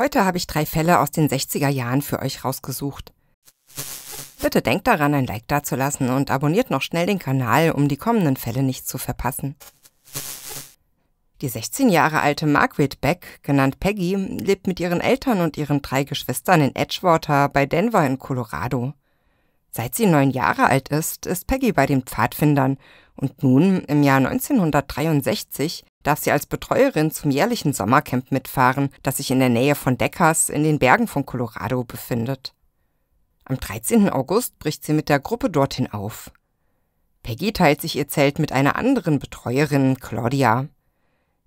Heute habe ich drei Fälle aus den 60er Jahren für euch rausgesucht. Bitte denkt daran, ein Like dazulassen und abonniert noch schnell den Kanal, um die kommenden Fälle nicht zu verpassen. Die 16 Jahre alte Margaret Beck, genannt Peggy, lebt mit ihren Eltern und ihren drei Geschwistern in Edgewater bei Denver in Colorado. Seit sie neun Jahre alt ist, ist Peggy bei den Pfadfindern und nun, im Jahr 1963, darf sie als Betreuerin zum jährlichen Sommercamp mitfahren, das sich in der Nähe von Deckers in den Bergen von Colorado befindet. Am 13. August bricht sie mit der Gruppe dorthin auf. Peggy teilt sich ihr Zelt mit einer anderen Betreuerin, Claudia.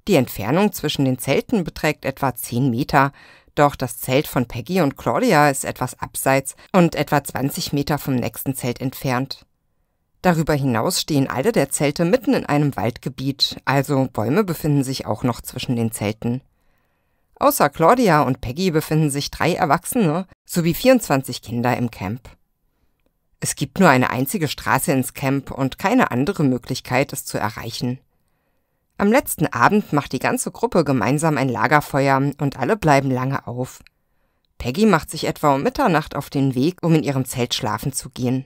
Die Entfernung zwischen den Zelten beträgt etwa 10 Meter, doch das Zelt von Peggy und Claudia ist etwas abseits und etwa 20 Meter vom nächsten Zelt entfernt. Darüber hinaus stehen alle der Zelte mitten in einem Waldgebiet, also Bäume befinden sich auch noch zwischen den Zelten. Außer Claudia und Peggy befinden sich drei Erwachsene sowie 24 Kinder im Camp. Es gibt nur eine einzige Straße ins Camp und keine andere Möglichkeit, es zu erreichen. Am letzten Abend macht die ganze Gruppe gemeinsam ein Lagerfeuer und alle bleiben lange auf. Peggy macht sich etwa um Mitternacht auf den Weg, um in ihrem Zelt schlafen zu gehen.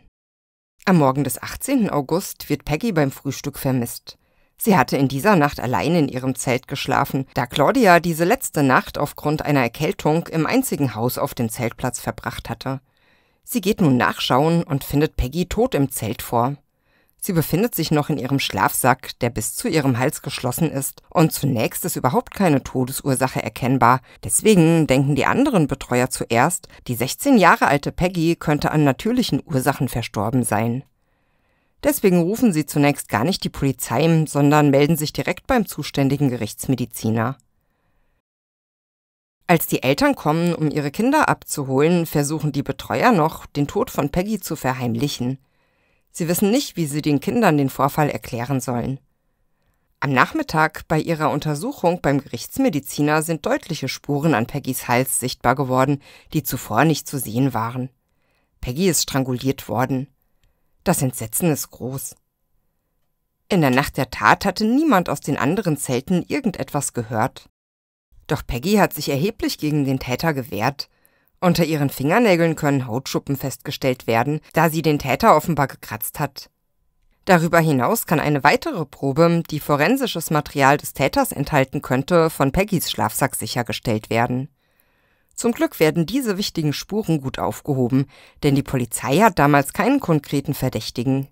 Am Morgen des 18. August wird Peggy beim Frühstück vermisst. Sie hatte in dieser Nacht allein in ihrem Zelt geschlafen, da Claudia diese letzte Nacht aufgrund einer Erkältung im einzigen Haus auf dem Zeltplatz verbracht hatte. Sie geht nun nachschauen und findet Peggy tot im Zelt vor. Sie befindet sich noch in ihrem Schlafsack, der bis zu ihrem Hals geschlossen ist, und zunächst ist überhaupt keine Todesursache erkennbar. Deswegen denken die anderen Betreuer zuerst, die 16 Jahre alte Peggy könnte an natürlichen Ursachen verstorben sein. Deswegen rufen sie zunächst gar nicht die Polizei, sondern melden sich direkt beim zuständigen Gerichtsmediziner. Als die Eltern kommen, um ihre Kinder abzuholen, versuchen die Betreuer noch, den Tod von Peggy zu verheimlichen. Sie wissen nicht, wie sie den Kindern den Vorfall erklären sollen. Am Nachmittag bei ihrer Untersuchung beim Gerichtsmediziner sind deutliche Spuren an Peggys Hals sichtbar geworden, die zuvor nicht zu sehen waren. Peggy ist stranguliert worden. Das Entsetzen ist groß. In der Nacht der Tat hatte niemand aus den anderen Zelten irgendetwas gehört. Doch Peggy hat sich erheblich gegen den Täter gewehrt unter ihren Fingernägeln können Hautschuppen festgestellt werden, da sie den Täter offenbar gekratzt hat. Darüber hinaus kann eine weitere Probe, die forensisches Material des Täters enthalten könnte, von Peggys Schlafsack sichergestellt werden. Zum Glück werden diese wichtigen Spuren gut aufgehoben, denn die Polizei hat damals keinen konkreten Verdächtigen.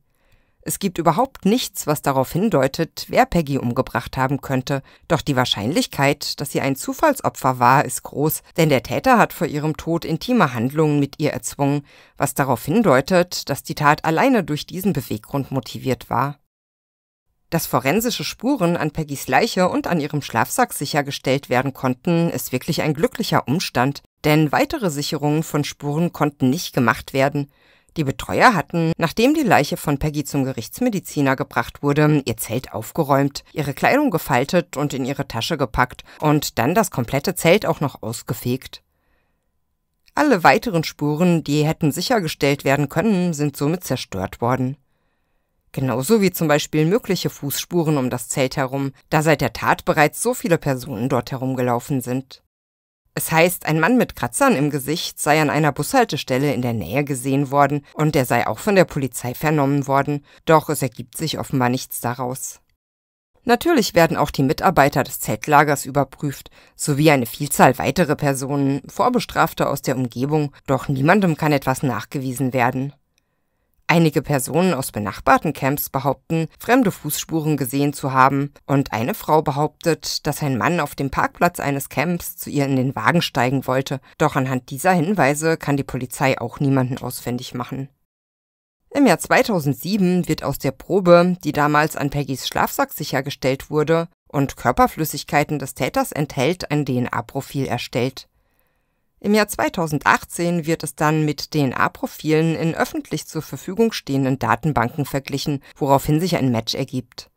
Es gibt überhaupt nichts, was darauf hindeutet, wer Peggy umgebracht haben könnte, doch die Wahrscheinlichkeit, dass sie ein Zufallsopfer war, ist groß, denn der Täter hat vor ihrem Tod intime Handlungen mit ihr erzwungen, was darauf hindeutet, dass die Tat alleine durch diesen Beweggrund motiviert war. Dass forensische Spuren an Peggys Leiche und an ihrem Schlafsack sichergestellt werden konnten, ist wirklich ein glücklicher Umstand, denn weitere Sicherungen von Spuren konnten nicht gemacht werden, die Betreuer hatten, nachdem die Leiche von Peggy zum Gerichtsmediziner gebracht wurde, ihr Zelt aufgeräumt, ihre Kleidung gefaltet und in ihre Tasche gepackt und dann das komplette Zelt auch noch ausgefegt. Alle weiteren Spuren, die hätten sichergestellt werden können, sind somit zerstört worden. Genauso wie zum Beispiel mögliche Fußspuren um das Zelt herum, da seit der Tat bereits so viele Personen dort herumgelaufen sind. Es heißt, ein Mann mit Kratzern im Gesicht sei an einer Bushaltestelle in der Nähe gesehen worden und er sei auch von der Polizei vernommen worden, doch es ergibt sich offenbar nichts daraus. Natürlich werden auch die Mitarbeiter des Zeltlagers überprüft, sowie eine Vielzahl weitere Personen, Vorbestrafte aus der Umgebung, doch niemandem kann etwas nachgewiesen werden. Einige Personen aus benachbarten Camps behaupten, fremde Fußspuren gesehen zu haben, und eine Frau behauptet, dass ein Mann auf dem Parkplatz eines Camps zu ihr in den Wagen steigen wollte, doch anhand dieser Hinweise kann die Polizei auch niemanden ausfindig machen. Im Jahr 2007 wird aus der Probe, die damals an Peggys Schlafsack sichergestellt wurde und Körperflüssigkeiten des Täters enthält, ein DNA-Profil erstellt. Im Jahr 2018 wird es dann mit DNA-Profilen in öffentlich zur Verfügung stehenden Datenbanken verglichen, woraufhin sich ein Match ergibt.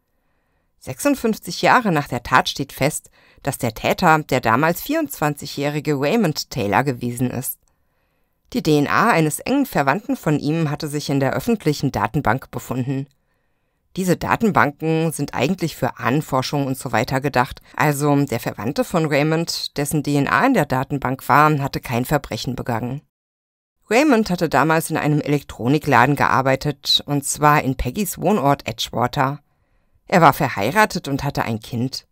56 Jahre nach der Tat steht fest, dass der Täter der damals 24-jährige Raymond Taylor gewesen ist. Die DNA eines engen Verwandten von ihm hatte sich in der öffentlichen Datenbank befunden diese Datenbanken sind eigentlich für Ahnenforschung und so weiter gedacht. Also der Verwandte von Raymond, dessen DNA in der Datenbank war, hatte kein Verbrechen begangen. Raymond hatte damals in einem Elektronikladen gearbeitet, und zwar in Peggys Wohnort Edgewater. Er war verheiratet und hatte ein Kind.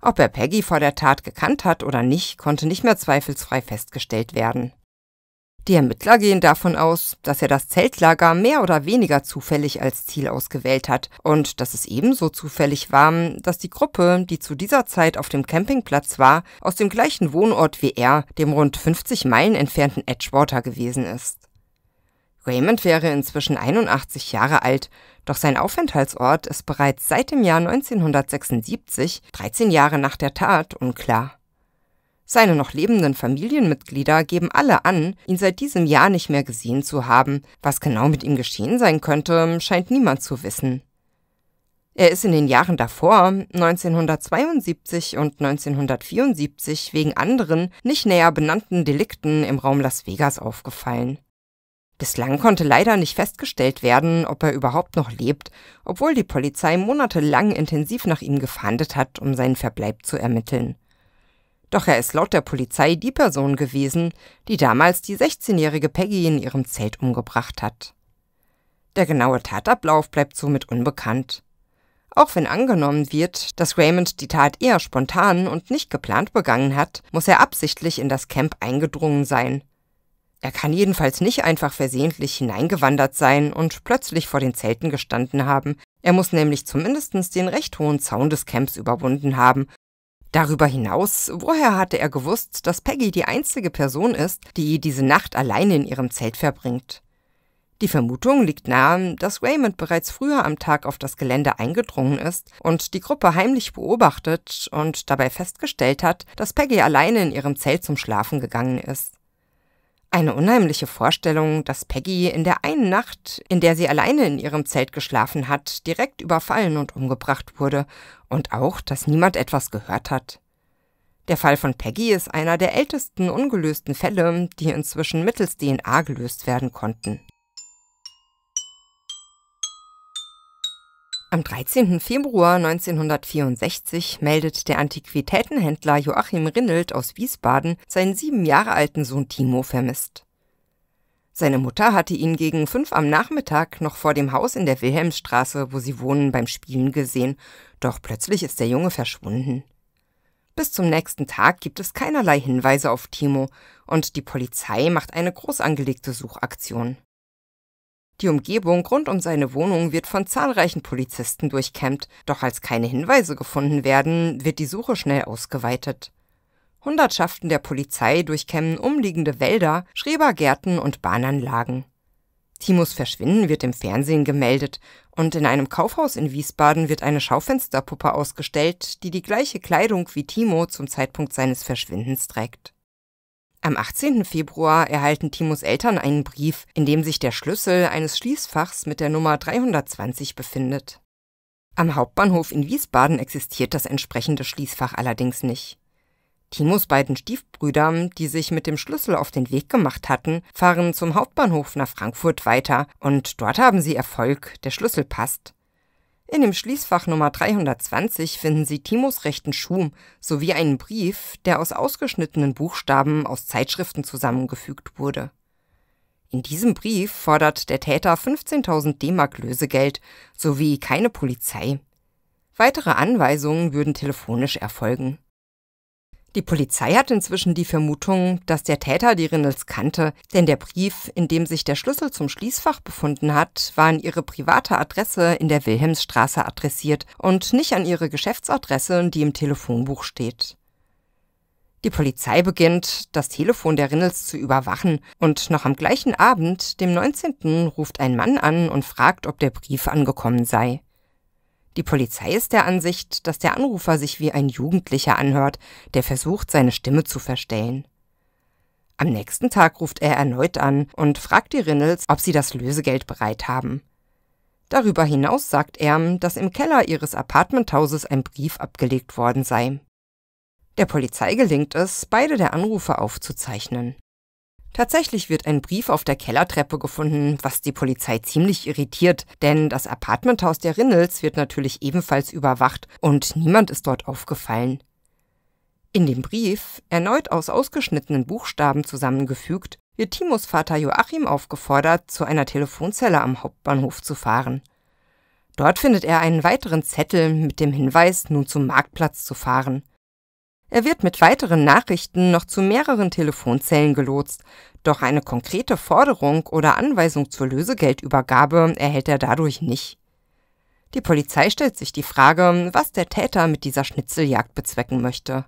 Ob er Peggy vor der Tat gekannt hat oder nicht, konnte nicht mehr zweifelsfrei festgestellt werden. Die Ermittler gehen davon aus, dass er das Zeltlager mehr oder weniger zufällig als Ziel ausgewählt hat und dass es ebenso zufällig war, dass die Gruppe, die zu dieser Zeit auf dem Campingplatz war, aus dem gleichen Wohnort wie er, dem rund 50 Meilen entfernten Edgewater gewesen ist. Raymond wäre inzwischen 81 Jahre alt, doch sein Aufenthaltsort ist bereits seit dem Jahr 1976, 13 Jahre nach der Tat, unklar. Seine noch lebenden Familienmitglieder geben alle an, ihn seit diesem Jahr nicht mehr gesehen zu haben. Was genau mit ihm geschehen sein könnte, scheint niemand zu wissen. Er ist in den Jahren davor, 1972 und 1974, wegen anderen, nicht näher benannten Delikten im Raum Las Vegas aufgefallen. Bislang konnte leider nicht festgestellt werden, ob er überhaupt noch lebt, obwohl die Polizei monatelang intensiv nach ihm gefahndet hat, um seinen Verbleib zu ermitteln. Doch er ist laut der Polizei die Person gewesen, die damals die 16-jährige Peggy in ihrem Zelt umgebracht hat. Der genaue Tatablauf bleibt somit unbekannt. Auch wenn angenommen wird, dass Raymond die Tat eher spontan und nicht geplant begangen hat, muss er absichtlich in das Camp eingedrungen sein. Er kann jedenfalls nicht einfach versehentlich hineingewandert sein und plötzlich vor den Zelten gestanden haben. Er muss nämlich zumindest den recht hohen Zaun des Camps überwunden haben Darüber hinaus, woher hatte er gewusst, dass Peggy die einzige Person ist, die diese Nacht alleine in ihrem Zelt verbringt? Die Vermutung liegt nahe, dass Raymond bereits früher am Tag auf das Gelände eingedrungen ist und die Gruppe heimlich beobachtet und dabei festgestellt hat, dass Peggy alleine in ihrem Zelt zum Schlafen gegangen ist. Eine unheimliche Vorstellung, dass Peggy in der einen Nacht, in der sie alleine in ihrem Zelt geschlafen hat, direkt überfallen und umgebracht wurde, und auch, dass niemand etwas gehört hat. Der Fall von Peggy ist einer der ältesten ungelösten Fälle, die inzwischen mittels DNA gelöst werden konnten Am 13. Februar 1964 meldet der Antiquitätenhändler Joachim Rindelt aus Wiesbaden seinen sieben Jahre alten Sohn Timo vermisst. Seine Mutter hatte ihn gegen fünf am Nachmittag noch vor dem Haus in der Wilhelmstraße, wo sie wohnen, beim Spielen gesehen, doch plötzlich ist der Junge verschwunden. Bis zum nächsten Tag gibt es keinerlei Hinweise auf Timo und die Polizei macht eine groß angelegte Suchaktion. Die Umgebung rund um seine Wohnung wird von zahlreichen Polizisten durchkämmt, doch als keine Hinweise gefunden werden, wird die Suche schnell ausgeweitet. Hundertschaften der Polizei durchkämmen umliegende Wälder, Schrebergärten und Bahnanlagen. Timos Verschwinden wird im Fernsehen gemeldet und in einem Kaufhaus in Wiesbaden wird eine Schaufensterpuppe ausgestellt, die die gleiche Kleidung wie Timo zum Zeitpunkt seines Verschwindens trägt. Am 18. Februar erhalten Timos Eltern einen Brief, in dem sich der Schlüssel eines Schließfachs mit der Nummer 320 befindet. Am Hauptbahnhof in Wiesbaden existiert das entsprechende Schließfach allerdings nicht. Timos beiden Stiefbrüder, die sich mit dem Schlüssel auf den Weg gemacht hatten, fahren zum Hauptbahnhof nach Frankfurt weiter und dort haben sie Erfolg, der Schlüssel passt. In dem Schließfach Nummer 320 finden Sie Timos rechten Schuh sowie einen Brief, der aus ausgeschnittenen Buchstaben aus Zeitschriften zusammengefügt wurde. In diesem Brief fordert der Täter 15.000 D-Mark Lösegeld sowie keine Polizei. Weitere Anweisungen würden telefonisch erfolgen die Polizei hat inzwischen die Vermutung, dass der Täter die Rinnels kannte, denn der Brief, in dem sich der Schlüssel zum Schließfach befunden hat, war an ihre private Adresse in der Wilhelmsstraße adressiert und nicht an ihre Geschäftsadresse, die im Telefonbuch steht. Die Polizei beginnt, das Telefon der Rinnels zu überwachen und noch am gleichen Abend, dem 19., ruft ein Mann an und fragt, ob der Brief angekommen sei. Die Polizei ist der Ansicht, dass der Anrufer sich wie ein Jugendlicher anhört, der versucht, seine Stimme zu verstellen. Am nächsten Tag ruft er erneut an und fragt die Rinnels, ob sie das Lösegeld bereit haben. Darüber hinaus sagt er, dass im Keller ihres Apartmenthauses ein Brief abgelegt worden sei. Der Polizei gelingt es, beide der Anrufer aufzuzeichnen. Tatsächlich wird ein Brief auf der Kellertreppe gefunden, was die Polizei ziemlich irritiert, denn das Apartmenthaus der Rinnels wird natürlich ebenfalls überwacht und niemand ist dort aufgefallen. In dem Brief, erneut aus ausgeschnittenen Buchstaben zusammengefügt, wird Timos Vater Joachim aufgefordert, zu einer Telefonzelle am Hauptbahnhof zu fahren. Dort findet er einen weiteren Zettel mit dem Hinweis, nun zum Marktplatz zu fahren. Er wird mit weiteren Nachrichten noch zu mehreren Telefonzellen gelotst, doch eine konkrete Forderung oder Anweisung zur Lösegeldübergabe erhält er dadurch nicht. Die Polizei stellt sich die Frage, was der Täter mit dieser Schnitzeljagd bezwecken möchte.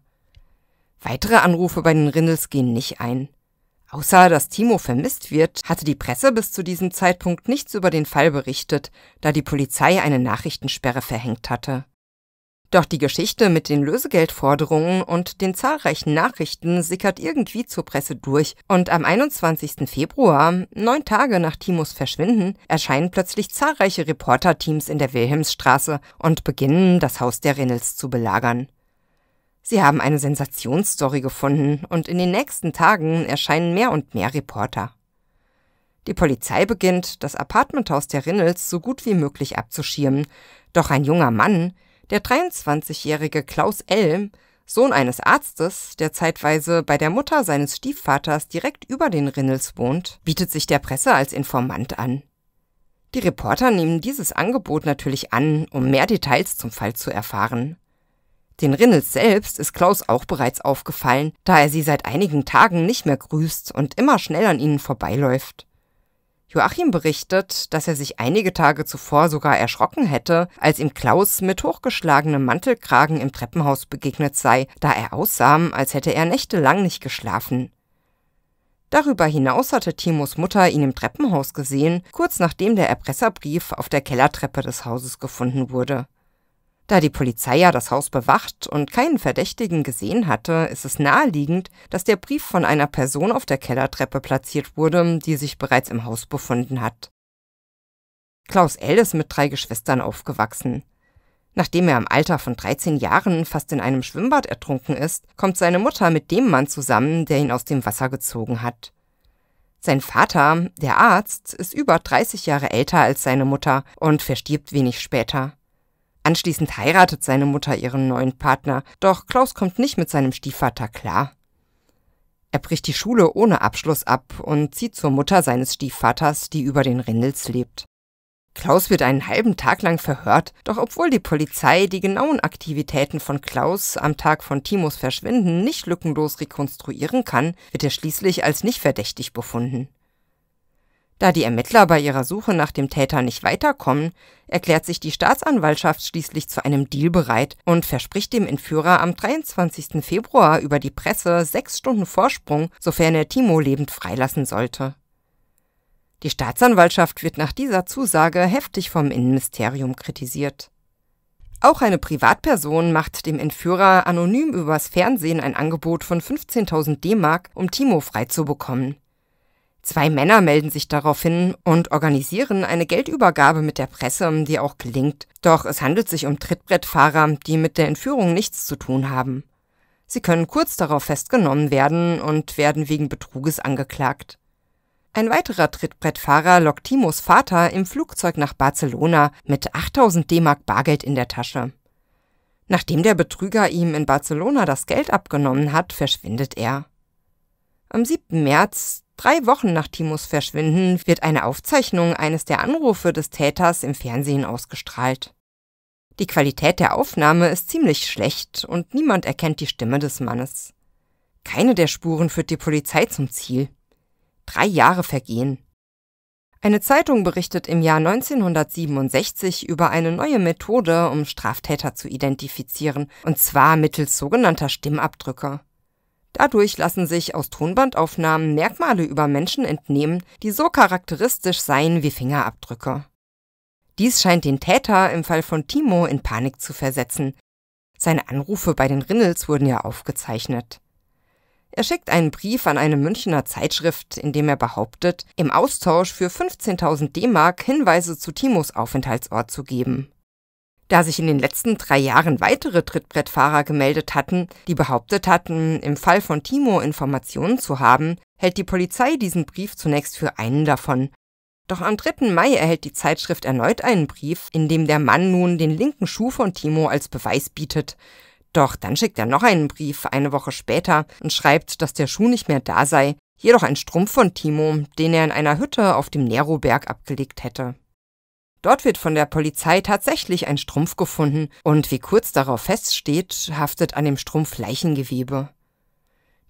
Weitere Anrufe bei den Rindels gehen nicht ein. Außer dass Timo vermisst wird, hatte die Presse bis zu diesem Zeitpunkt nichts über den Fall berichtet, da die Polizei eine Nachrichtensperre verhängt hatte doch die Geschichte mit den Lösegeldforderungen und den zahlreichen Nachrichten sickert irgendwie zur Presse durch und am 21. Februar, neun Tage nach Timos Verschwinden, erscheinen plötzlich zahlreiche Reporterteams in der Wilhelmsstraße und beginnen, das Haus der Rinnels zu belagern. Sie haben eine Sensationsstory gefunden und in den nächsten Tagen erscheinen mehr und mehr Reporter. Die Polizei beginnt, das Apartmenthaus der Rinnels so gut wie möglich abzuschirmen, doch ein junger Mann, der 23-jährige Klaus Elm, Sohn eines Arztes, der zeitweise bei der Mutter seines Stiefvaters direkt über den Rinnels wohnt, bietet sich der Presse als Informant an. Die Reporter nehmen dieses Angebot natürlich an, um mehr Details zum Fall zu erfahren. Den Rinnels selbst ist Klaus auch bereits aufgefallen, da er sie seit einigen Tagen nicht mehr grüßt und immer schnell an ihnen vorbeiläuft. Joachim berichtet, dass er sich einige Tage zuvor sogar erschrocken hätte, als ihm Klaus mit hochgeschlagenem Mantelkragen im Treppenhaus begegnet sei, da er aussah, als hätte er nächtelang nicht geschlafen. Darüber hinaus hatte Timos Mutter ihn im Treppenhaus gesehen, kurz nachdem der Erpresserbrief auf der Kellertreppe des Hauses gefunden wurde. Da die Polizei ja das Haus bewacht und keinen Verdächtigen gesehen hatte, ist es naheliegend, dass der Brief von einer Person auf der Kellertreppe platziert wurde, die sich bereits im Haus befunden hat. Klaus L. ist mit drei Geschwistern aufgewachsen. Nachdem er im Alter von 13 Jahren fast in einem Schwimmbad ertrunken ist, kommt seine Mutter mit dem Mann zusammen, der ihn aus dem Wasser gezogen hat. Sein Vater, der Arzt, ist über 30 Jahre älter als seine Mutter und verstirbt wenig später. Anschließend heiratet seine Mutter ihren neuen Partner, doch Klaus kommt nicht mit seinem Stiefvater klar. Er bricht die Schule ohne Abschluss ab und zieht zur Mutter seines Stiefvaters, die über den Rindels lebt. Klaus wird einen halben Tag lang verhört, doch obwohl die Polizei die genauen Aktivitäten von Klaus am Tag von Timos Verschwinden nicht lückenlos rekonstruieren kann, wird er schließlich als nicht verdächtig befunden. Da die Ermittler bei ihrer Suche nach dem Täter nicht weiterkommen, erklärt sich die Staatsanwaltschaft schließlich zu einem Deal bereit und verspricht dem Entführer am 23. Februar über die Presse sechs Stunden Vorsprung, sofern er Timo lebend freilassen sollte. Die Staatsanwaltschaft wird nach dieser Zusage heftig vom Innenministerium kritisiert. Auch eine Privatperson macht dem Entführer anonym übers Fernsehen ein Angebot von 15.000 D-Mark, um Timo freizubekommen. Zwei Männer melden sich daraufhin und organisieren eine Geldübergabe mit der Presse, die auch gelingt. Doch es handelt sich um Trittbrettfahrer, die mit der Entführung nichts zu tun haben. Sie können kurz darauf festgenommen werden und werden wegen Betruges angeklagt. Ein weiterer Trittbrettfahrer lockt Timos Vater im Flugzeug nach Barcelona mit 8000 D-Mark Bargeld in der Tasche. Nachdem der Betrüger ihm in Barcelona das Geld abgenommen hat, verschwindet er. Am 7. März Drei Wochen nach Timos Verschwinden wird eine Aufzeichnung eines der Anrufe des Täters im Fernsehen ausgestrahlt. Die Qualität der Aufnahme ist ziemlich schlecht und niemand erkennt die Stimme des Mannes. Keine der Spuren führt die Polizei zum Ziel. Drei Jahre vergehen. Eine Zeitung berichtet im Jahr 1967 über eine neue Methode, um Straftäter zu identifizieren, und zwar mittels sogenannter Stimmabdrücke. Dadurch lassen sich aus Tonbandaufnahmen Merkmale über Menschen entnehmen, die so charakteristisch seien wie Fingerabdrücke. Dies scheint den Täter im Fall von Timo in Panik zu versetzen. Seine Anrufe bei den Rinnels wurden ja aufgezeichnet. Er schickt einen Brief an eine Münchner Zeitschrift, in dem er behauptet, im Austausch für 15.000 D-Mark Hinweise zu Timos Aufenthaltsort zu geben da sich in den letzten drei Jahren weitere Trittbrettfahrer gemeldet hatten, die behauptet hatten, im Fall von Timo Informationen zu haben, hält die Polizei diesen Brief zunächst für einen davon. Doch am 3. Mai erhält die Zeitschrift erneut einen Brief, in dem der Mann nun den linken Schuh von Timo als Beweis bietet. Doch dann schickt er noch einen Brief eine Woche später und schreibt, dass der Schuh nicht mehr da sei, jedoch ein Strumpf von Timo, den er in einer Hütte auf dem Neroberg abgelegt hätte. Dort wird von der Polizei tatsächlich ein Strumpf gefunden und wie kurz darauf feststeht, haftet an dem Strumpf Leichengewebe.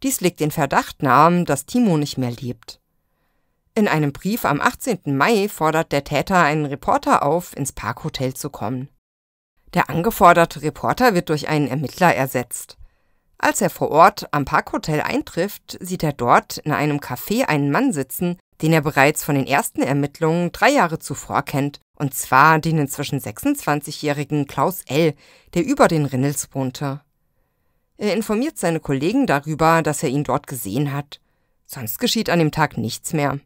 Dies legt den Verdacht nahe, dass Timo nicht mehr lebt. In einem Brief am 18. Mai fordert der Täter einen Reporter auf, ins Parkhotel zu kommen. Der angeforderte Reporter wird durch einen Ermittler ersetzt. Als er vor Ort am Parkhotel eintrifft, sieht er dort in einem Café einen Mann sitzen, den er bereits von den ersten Ermittlungen drei Jahre zuvor kennt und zwar den inzwischen 26-jährigen Klaus L., der über den Rinnels wohnte. Er informiert seine Kollegen darüber, dass er ihn dort gesehen hat. Sonst geschieht an dem Tag nichts mehr.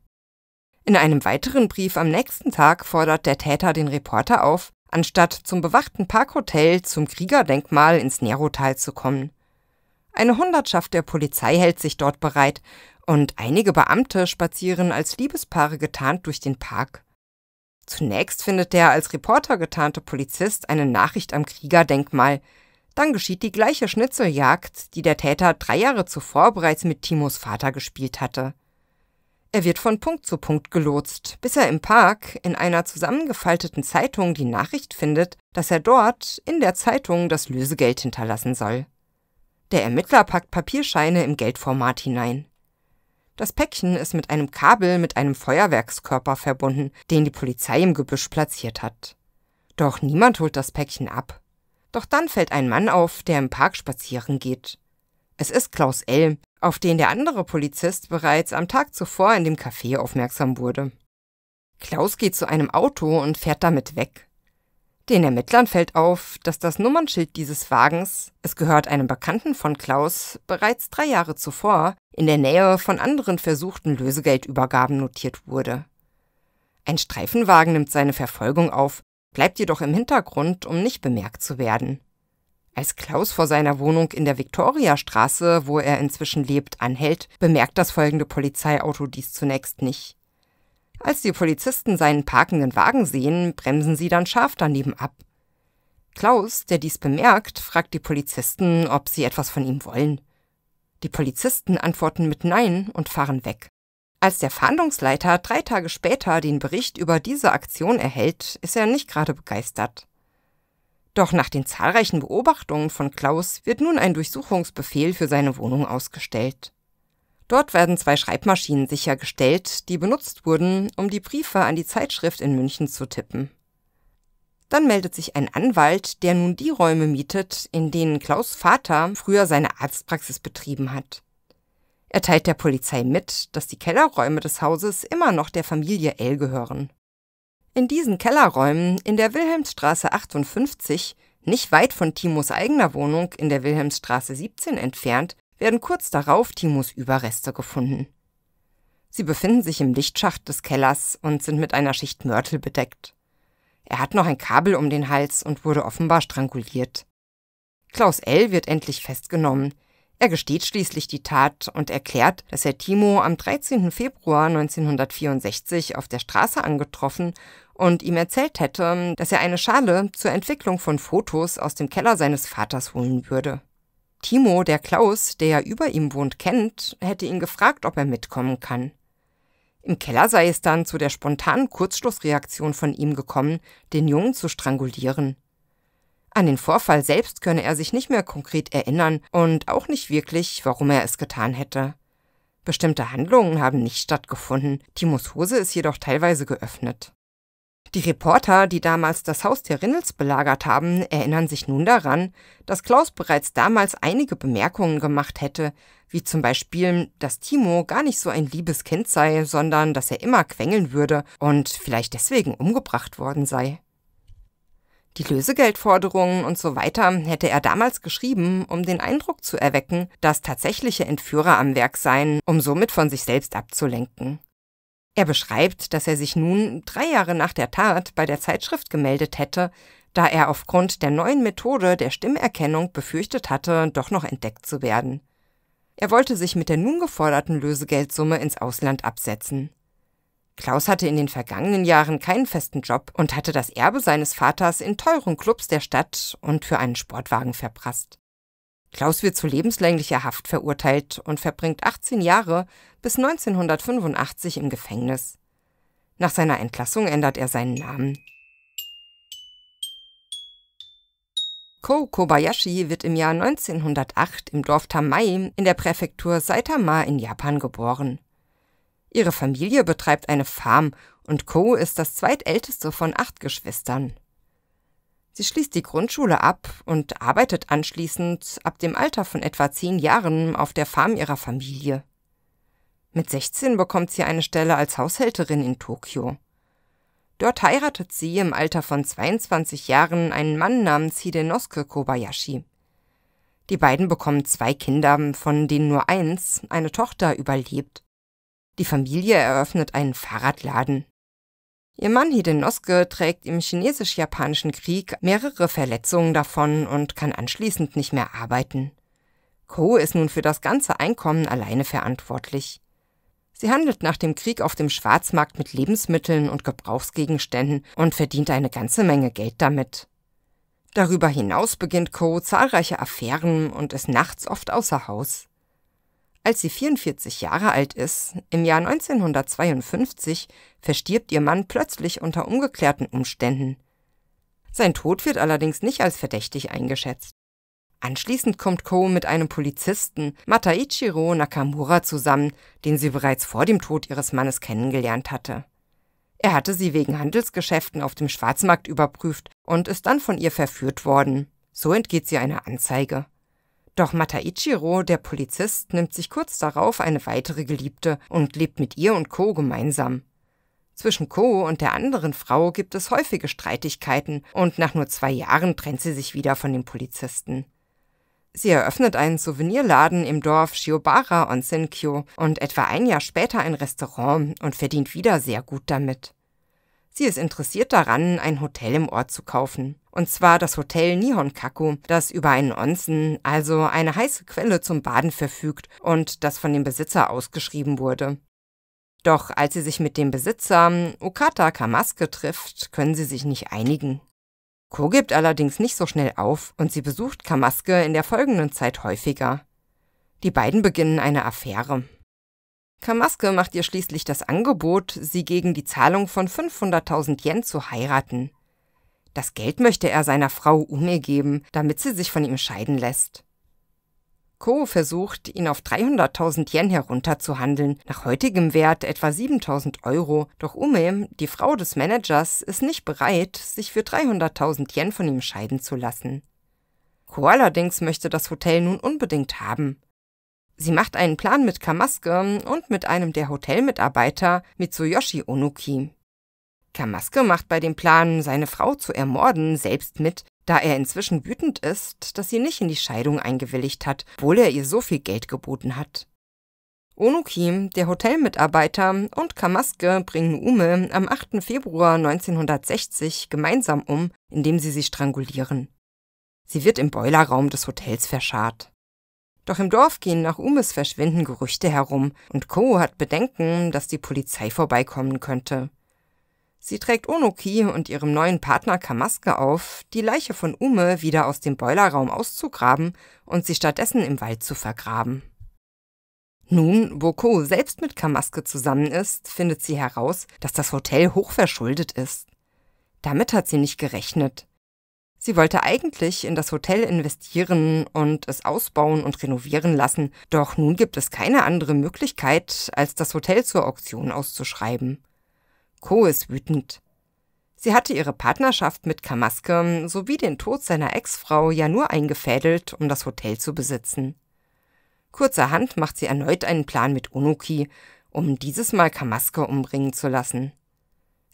In einem weiteren Brief am nächsten Tag fordert der Täter den Reporter auf, anstatt zum bewachten Parkhotel zum Kriegerdenkmal ins Nerotal zu kommen. Eine Hundertschaft der Polizei hält sich dort bereit und einige Beamte spazieren als Liebespaare getarnt durch den Park. Zunächst findet der als Reporter getarnte Polizist eine Nachricht am Kriegerdenkmal. Dann geschieht die gleiche Schnitzeljagd, die der Täter drei Jahre zuvor bereits mit Timos Vater gespielt hatte. Er wird von Punkt zu Punkt gelotst, bis er im Park in einer zusammengefalteten Zeitung die Nachricht findet, dass er dort in der Zeitung das Lösegeld hinterlassen soll. Der Ermittler packt Papierscheine im Geldformat hinein. Das Päckchen ist mit einem Kabel mit einem Feuerwerkskörper verbunden, den die Polizei im Gebüsch platziert hat. Doch niemand holt das Päckchen ab. Doch dann fällt ein Mann auf, der im Park spazieren geht. Es ist Klaus L., auf den der andere Polizist bereits am Tag zuvor in dem Café aufmerksam wurde. Klaus geht zu einem Auto und fährt damit weg. Den Ermittlern fällt auf, dass das Nummernschild dieses Wagens, es gehört einem Bekannten von Klaus, bereits drei Jahre zuvor in der Nähe von anderen versuchten Lösegeldübergaben notiert wurde. Ein Streifenwagen nimmt seine Verfolgung auf, bleibt jedoch im Hintergrund, um nicht bemerkt zu werden. Als Klaus vor seiner Wohnung in der Viktoriastraße, wo er inzwischen lebt, anhält, bemerkt das folgende Polizeiauto dies zunächst nicht. Als die Polizisten seinen parkenden Wagen sehen, bremsen sie dann scharf daneben ab. Klaus, der dies bemerkt, fragt die Polizisten, ob sie etwas von ihm wollen. Die Polizisten antworten mit Nein und fahren weg. Als der Fahndungsleiter drei Tage später den Bericht über diese Aktion erhält, ist er nicht gerade begeistert. Doch nach den zahlreichen Beobachtungen von Klaus wird nun ein Durchsuchungsbefehl für seine Wohnung ausgestellt. Dort werden zwei Schreibmaschinen sichergestellt, die benutzt wurden, um die Briefe an die Zeitschrift in München zu tippen. Dann meldet sich ein Anwalt, der nun die Räume mietet, in denen Klaus Vater früher seine Arztpraxis betrieben hat. Er teilt der Polizei mit, dass die Kellerräume des Hauses immer noch der Familie L gehören. In diesen Kellerräumen in der Wilhelmsstraße 58, nicht weit von Timos eigener Wohnung in der Wilhelmsstraße 17 entfernt, werden kurz darauf Timos Überreste gefunden. Sie befinden sich im Lichtschacht des Kellers und sind mit einer Schicht Mörtel bedeckt. Er hat noch ein Kabel um den Hals und wurde offenbar stranguliert. Klaus L. wird endlich festgenommen. Er gesteht schließlich die Tat und erklärt, dass er Timo am 13. Februar 1964 auf der Straße angetroffen und ihm erzählt hätte, dass er eine Schale zur Entwicklung von Fotos aus dem Keller seines Vaters holen würde. Timo, der Klaus, der ja über ihm wohnt, kennt, hätte ihn gefragt, ob er mitkommen kann. Im Keller sei es dann zu der spontanen Kurzschlussreaktion von ihm gekommen, den Jungen zu strangulieren. An den Vorfall selbst könne er sich nicht mehr konkret erinnern und auch nicht wirklich, warum er es getan hätte. Bestimmte Handlungen haben nicht stattgefunden, Timos Hose ist jedoch teilweise geöffnet. Die Reporter, die damals das Haus der Rinnels belagert haben, erinnern sich nun daran, dass Klaus bereits damals einige Bemerkungen gemacht hätte, wie zum Beispiel, dass Timo gar nicht so ein liebes Kind sei, sondern dass er immer quengeln würde und vielleicht deswegen umgebracht worden sei. Die Lösegeldforderungen und so weiter hätte er damals geschrieben, um den Eindruck zu erwecken, dass tatsächliche Entführer am Werk seien, um somit von sich selbst abzulenken. Er beschreibt, dass er sich nun drei Jahre nach der Tat bei der Zeitschrift gemeldet hätte, da er aufgrund der neuen Methode der Stimmerkennung befürchtet hatte, doch noch entdeckt zu werden. Er wollte sich mit der nun geforderten Lösegeldsumme ins Ausland absetzen. Klaus hatte in den vergangenen Jahren keinen festen Job und hatte das Erbe seines Vaters in teuren Clubs der Stadt und für einen Sportwagen verprasst. Klaus wird zu lebenslänglicher Haft verurteilt und verbringt 18 Jahre bis 1985 im Gefängnis. Nach seiner Entlassung ändert er seinen Namen. Ko Kobayashi wird im Jahr 1908 im Dorf Tamai in der Präfektur Saitama in Japan geboren. Ihre Familie betreibt eine Farm und Ko ist das zweitälteste von acht Geschwistern. Sie schließt die Grundschule ab und arbeitet anschließend ab dem Alter von etwa zehn Jahren auf der Farm ihrer Familie. Mit 16 bekommt sie eine Stelle als Haushälterin in Tokio. Dort heiratet sie im Alter von 22 Jahren einen Mann namens Hidenosuke Kobayashi. Die beiden bekommen zwei Kinder, von denen nur eins, eine Tochter, überlebt. Die Familie eröffnet einen Fahrradladen. Ihr Mann Hidenosuke trägt im chinesisch-japanischen Krieg mehrere Verletzungen davon und kann anschließend nicht mehr arbeiten. Ko ist nun für das ganze Einkommen alleine verantwortlich. Sie handelt nach dem Krieg auf dem Schwarzmarkt mit Lebensmitteln und Gebrauchsgegenständen und verdient eine ganze Menge Geld damit. Darüber hinaus beginnt Ko zahlreiche Affären und ist nachts oft außer Haus. Als sie 44 Jahre alt ist, im Jahr 1952, verstirbt ihr Mann plötzlich unter ungeklärten Umständen. Sein Tod wird allerdings nicht als verdächtig eingeschätzt. Anschließend kommt Ko mit einem Polizisten, Mataichiro Nakamura, zusammen, den sie bereits vor dem Tod ihres Mannes kennengelernt hatte. Er hatte sie wegen Handelsgeschäften auf dem Schwarzmarkt überprüft und ist dann von ihr verführt worden. So entgeht sie einer Anzeige. Doch Mataichiro, der Polizist, nimmt sich kurz darauf eine weitere Geliebte und lebt mit ihr und Ko gemeinsam. Zwischen Ko und der anderen Frau gibt es häufige Streitigkeiten und nach nur zwei Jahren trennt sie sich wieder von dem Polizisten. Sie eröffnet einen Souvenirladen im Dorf Shiobara Onsenkyo und etwa ein Jahr später ein Restaurant und verdient wieder sehr gut damit. Sie ist interessiert daran, ein Hotel im Ort zu kaufen. Und zwar das Hotel Nihonkaku, das über einen Onsen, also eine heiße Quelle zum Baden verfügt und das von dem Besitzer ausgeschrieben wurde. Doch als sie sich mit dem Besitzer Okata Kamaske trifft, können sie sich nicht einigen. Ko gibt allerdings nicht so schnell auf und sie besucht Kamaske in der folgenden Zeit häufiger. Die beiden beginnen eine Affäre. Kamaske macht ihr schließlich das Angebot, sie gegen die Zahlung von 500.000 Yen zu heiraten. Das Geld möchte er seiner Frau Ume geben, damit sie sich von ihm scheiden lässt. Ko versucht, ihn auf 300.000 Yen herunterzuhandeln, nach heutigem Wert etwa 7.000 Euro, doch Ume, die Frau des Managers, ist nicht bereit, sich für 300.000 Yen von ihm scheiden zu lassen. Ko allerdings möchte das Hotel nun unbedingt haben. Sie macht einen Plan mit Kamaske und mit einem der Hotelmitarbeiter Mitsuyoshi Onuki. Kamaske macht bei dem Plan, seine Frau zu ermorden, selbst mit, da er inzwischen wütend ist, dass sie nicht in die Scheidung eingewilligt hat, obwohl er ihr so viel Geld geboten hat. Onuki, der Hotelmitarbeiter und Kamaske bringen Ume am 8. Februar 1960 gemeinsam um, indem sie sie strangulieren. Sie wird im Boilerraum des Hotels verscharrt. Doch im Dorf gehen nach Umes Verschwinden Gerüchte herum und Co. hat Bedenken, dass die Polizei vorbeikommen könnte. Sie trägt Onoki und ihrem neuen Partner Kamaske auf, die Leiche von Ume wieder aus dem Boilerraum auszugraben und sie stattdessen im Wald zu vergraben. Nun, wo Co. selbst mit Kamaske zusammen ist, findet sie heraus, dass das Hotel hochverschuldet ist. Damit hat sie nicht gerechnet. Sie wollte eigentlich in das Hotel investieren und es ausbauen und renovieren lassen, doch nun gibt es keine andere Möglichkeit, als das Hotel zur Auktion auszuschreiben. Co ist wütend. Sie hatte ihre Partnerschaft mit Kamaske sowie den Tod seiner Ex-Frau ja nur eingefädelt, um das Hotel zu besitzen. Kurzerhand macht sie erneut einen Plan mit Onoki, um dieses Mal Kamaske umbringen zu lassen.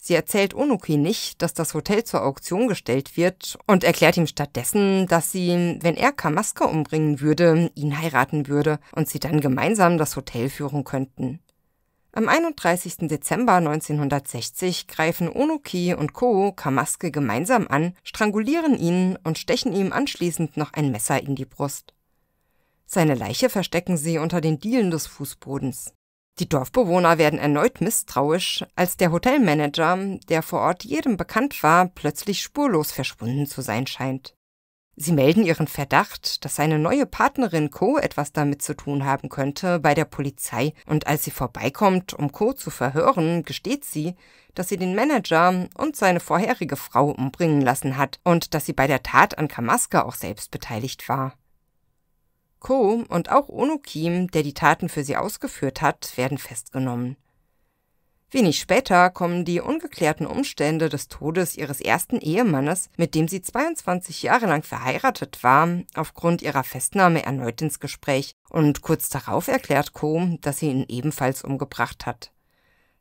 Sie erzählt Onuki nicht, dass das Hotel zur Auktion gestellt wird und erklärt ihm stattdessen, dass sie, wenn er Kamaska umbringen würde, ihn heiraten würde und sie dann gemeinsam das Hotel führen könnten. Am 31. Dezember 1960 greifen Onuki und Ko Kamaske gemeinsam an, strangulieren ihn und stechen ihm anschließend noch ein Messer in die Brust. Seine Leiche verstecken sie unter den Dielen des Fußbodens. Die Dorfbewohner werden erneut misstrauisch, als der Hotelmanager, der vor Ort jedem bekannt war, plötzlich spurlos verschwunden zu sein scheint. Sie melden ihren Verdacht, dass seine neue Partnerin Co. etwas damit zu tun haben könnte, bei der Polizei, und als sie vorbeikommt, um Co. zu verhören, gesteht sie, dass sie den Manager und seine vorherige Frau umbringen lassen hat und dass sie bei der Tat an Kamaska auch selbst beteiligt war. Ko und auch Onokim, der die Taten für sie ausgeführt hat, werden festgenommen. Wenig später kommen die ungeklärten Umstände des Todes ihres ersten Ehemannes, mit dem sie 22 Jahre lang verheiratet war, aufgrund ihrer Festnahme erneut ins Gespräch und kurz darauf erklärt Ko, dass sie ihn ebenfalls umgebracht hat.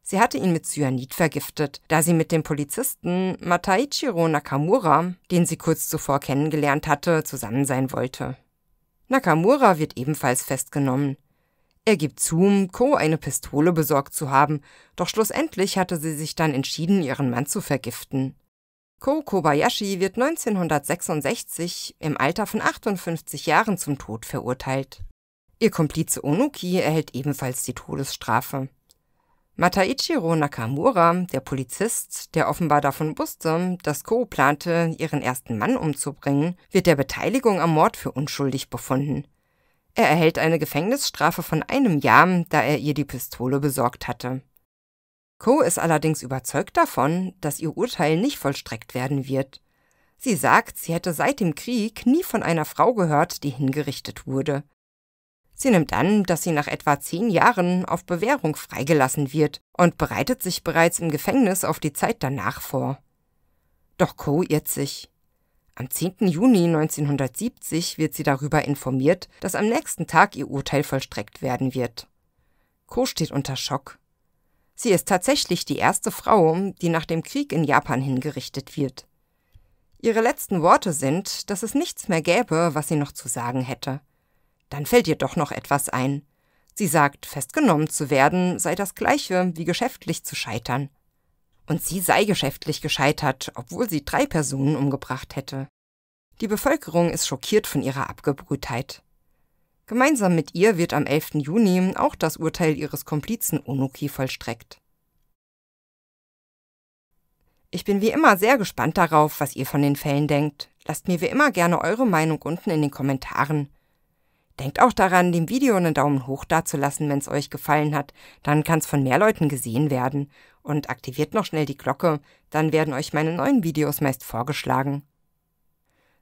Sie hatte ihn mit Cyanid vergiftet, da sie mit dem Polizisten Mataichiro Nakamura, den sie kurz zuvor kennengelernt hatte, zusammen sein wollte. Nakamura wird ebenfalls festgenommen. Er gibt zu, Ko eine Pistole besorgt zu haben, doch schlussendlich hatte sie sich dann entschieden, ihren Mann zu vergiften. Ko Kobayashi wird 1966 im Alter von 58 Jahren zum Tod verurteilt. Ihr Komplize Onuki erhält ebenfalls die Todesstrafe. Mataichiro Nakamura, der Polizist, der offenbar davon wusste, dass Ko plante, ihren ersten Mann umzubringen, wird der Beteiligung am Mord für unschuldig befunden. Er erhält eine Gefängnisstrafe von einem Jahr, da er ihr die Pistole besorgt hatte. Ko ist allerdings überzeugt davon, dass ihr Urteil nicht vollstreckt werden wird. Sie sagt, sie hätte seit dem Krieg nie von einer Frau gehört, die hingerichtet wurde. Sie nimmt an, dass sie nach etwa zehn Jahren auf Bewährung freigelassen wird und bereitet sich bereits im Gefängnis auf die Zeit danach vor. Doch Co irrt sich. Am 10. Juni 1970 wird sie darüber informiert, dass am nächsten Tag ihr Urteil vollstreckt werden wird. Co steht unter Schock. Sie ist tatsächlich die erste Frau, die nach dem Krieg in Japan hingerichtet wird. Ihre letzten Worte sind, dass es nichts mehr gäbe, was sie noch zu sagen hätte. Dann fällt ihr doch noch etwas ein. Sie sagt, festgenommen zu werden sei das gleiche wie geschäftlich zu scheitern. Und sie sei geschäftlich gescheitert, obwohl sie drei Personen umgebracht hätte. Die Bevölkerung ist schockiert von ihrer Abgebrühtheit. Gemeinsam mit ihr wird am 11. Juni auch das Urteil ihres Komplizen Onoki vollstreckt. Ich bin wie immer sehr gespannt darauf, was ihr von den Fällen denkt. Lasst mir wie immer gerne eure Meinung unten in den Kommentaren. Denkt auch daran, dem Video einen Daumen hoch dazulassen, wenn es euch gefallen hat. Dann kann es von mehr Leuten gesehen werden. Und aktiviert noch schnell die Glocke, dann werden euch meine neuen Videos meist vorgeschlagen.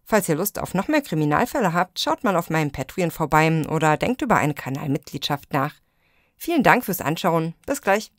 Falls ihr Lust auf noch mehr Kriminalfälle habt, schaut mal auf meinem Patreon vorbei oder denkt über eine Kanalmitgliedschaft nach. Vielen Dank fürs Anschauen. Bis gleich.